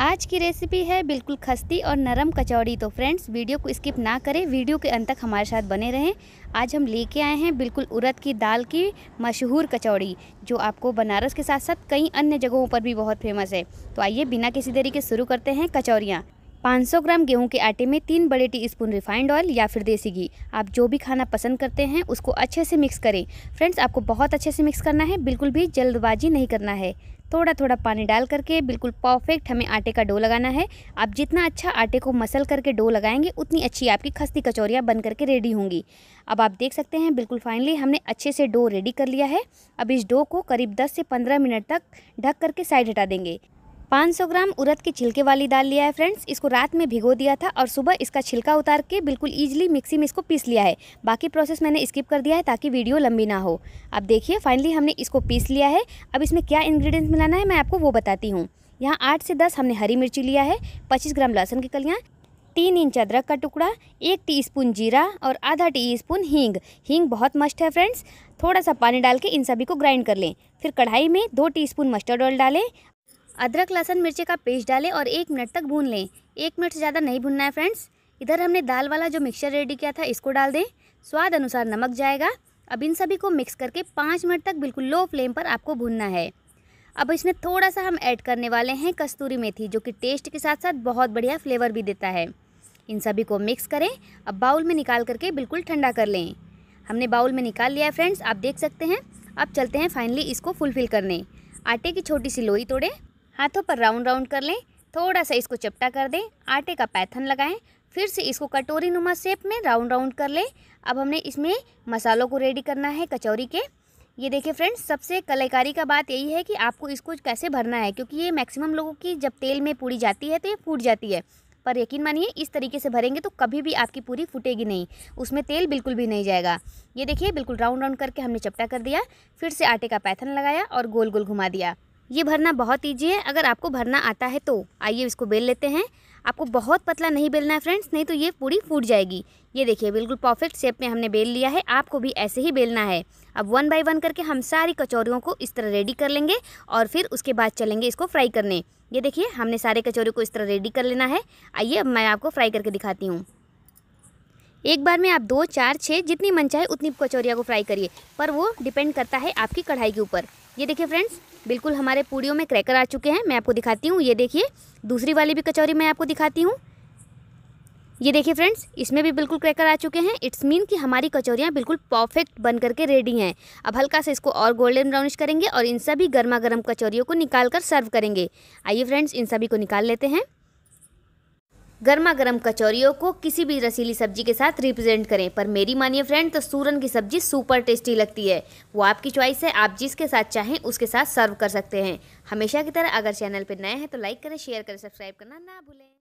आज की रेसिपी है बिल्कुल खस्ती और नरम कचौड़ी तो फ्रेंड्स वीडियो को स्किप ना करें वीडियो के अंत तक हमारे साथ बने रहें आज हम लेके आए हैं बिल्कुल उड़द की दाल की मशहूर कचौड़ी जो आपको बनारस के साथ साथ कई अन्य जगहों पर भी बहुत फेमस है तो आइए बिना किसी तरीके शुरू करते हैं कचौड़ियाँ 500 ग्राम गेहूं के आटे में तीन बड़े टी स्पून रिफाइंड ऑयल या फिर देसी घी आप जो भी खाना पसंद करते हैं उसको अच्छे से मिक्स करें फ्रेंड्स आपको बहुत अच्छे से मिक्स करना है बिल्कुल भी जल्दबाजी नहीं करना है थोड़ा थोड़ा पानी डाल करके बिल्कुल परफेक्ट हमें आटे का डो लगाना है आप जितना अच्छा आटे को मसल करके डो लगाएंगे उतनी अच्छी आपकी खस्ती कचौरियाँ बन करके रेडी होंगी अब आप देख सकते हैं बिल्कुल फाइनली हमने अच्छे से डो रेडी कर लिया है अब इस डो को करीब 10 से 15 मिनट तक ढक करके साइड हटा देंगे 500 ग्राम उड़द के छिलके वाली दाल लिया है फ्रेंड्स इसको रात में भिगो दिया था और सुबह इसका छिलका उतार के बिल्कुल ईजिली मिक्सी में इसको पीस लिया है बाकी प्रोसेस मैंने स्किप कर दिया है ताकि वीडियो लंबी ना हो अब देखिए फाइनली हमने इसको पीस लिया है अब इसमें क्या इन्ग्रीडियंट्स मिलाना है मैं आपको वो बताती हूँ यहाँ आठ से दस हमने हरी मिर्ची लिया है पच्चीस ग्राम लहसुन की कलियाँ तीन इंच अदरक का टुकड़ा एक टीस्पून जीरा और आधा टीस्पून हींग हींग बहुत मस्ट है फ्रेंड्स थोड़ा सा पानी डाल के इन सभी को ग्राइंड कर लें फिर कढ़ाई में दो टीस्पून मस्टर्ड ऑयल डालें अदरक लहसन मिर्ची का पेस्ट डालें और एक मिनट तक भून लें एक मिनट से ज़्यादा नहीं भूनना है फ्रेंड्स इधर हमने दाल वाला जो मिक्सचर रेडी किया था इसको डाल दें स्वाद अनुसार नमक जाएगा अब इन सभी को मिक्स करके पाँच मिनट तक बिल्कुल लो फ्लेम पर आपको भूनना है अब इसमें थोड़ा सा हम ऐड करने वाले हैं कस्तूरी मेथी जो कि टेस्ट के साथ साथ बहुत बढ़िया फ्लेवर भी देता है इन सभी को मिक्स करें अब बाउल में निकाल करके बिल्कुल ठंडा कर लें हमने बाउल में निकाल लिया है फ्रेंड्स आप देख सकते हैं अब चलते हैं फाइनली इसको फुलफिल करने आटे की छोटी सी लोई तोड़ें हाथों पर राउंड राउंड कर लें थोड़ा सा इसको चपटा कर दें आटे का पैथन लगाएं फिर से इसको कटोरी नुमा शेप में राउंड राउंड कर लें अब हमने इसमें मसालों को रेडी करना है कचौरी के ये देखिए फ्रेंड्स सबसे कलाकारी का बात यही है कि आपको इसको कैसे भरना है क्योंकि ये मैक्सिमम लोगों की जब तेल में पूरी जाती है तो ये फूट जाती है पर यकीन मानिए इस तरीके से भरेंगे तो कभी भी आपकी पूरी फूटेगी नहीं उसमें तेल बिल्कुल भी नहीं जाएगा ये देखिए बिल्कुल राउंड राउंड करके हमने चपटा कर दिया फिर से आटे का पैथन लगाया और गोल गोल घुमा दिया ये भरना बहुत ईजी है अगर आपको भरना आता है तो आइए इसको बेल लेते हैं आपको बहुत पतला नहीं बेलना है फ्रेंड्स नहीं तो ये पूरी फूट जाएगी ये देखिए बिल्कुल परफेक्ट शेप में हमने बेल लिया है आपको भी ऐसे ही बेलना है अब वन बाय वन करके हम सारी कचौरियों को इस तरह रेडी कर लेंगे और फिर उसके बाद चलेंगे इसको फ्राई करने ये देखिए हमने सारे कचौरी को इस तरह रेडी कर लेना है आइए अब मैं आपको फ्राई करके दिखाती हूँ एक बार में आप दो चार छः जितनी मन चाहे उतनी कचौरिया को फ्राई करिए पर वो डिपेंड करता है आपकी कढ़ाई के ऊपर ये देखिए फ्रेंड्स बिल्कुल हमारे पूड़ियों में क्रैकर आ चुके हैं मैं आपको दिखाती हूँ ये देखिए दूसरी वाली भी कचौरी मैं आपको दिखाती हूँ ये देखिए फ्रेंड्स इसमें भी बिल्कुल क्रैकर आ चुके हैं इट्स मीन कि हमारी कचौरियाँ बिल्कुल परफेक्ट बन करके रेडी हैं अब हल्का से इसको और गोल्डन ब्राउनिश करेंगे और इन सभी गर्मा गर्म कचौरियों को निकाल कर सर्व करेंगे आइए फ्रेंड्स इन सभी को निकाल लेते हैं गर्मा गर्म कचौरियों को किसी भी रसीली सब्जी के साथ रिप्रेजेंट करें पर मेरी मानिए फ्रेंड तो सूरन की सब्जी सुपर टेस्टी लगती है वो आपकी चॉइस है आप जिसके साथ चाहें उसके साथ सर्व कर सकते हैं हमेशा की तरह अगर चैनल पर नए हैं तो लाइक करें शेयर करें सब्सक्राइब करना ना भूलें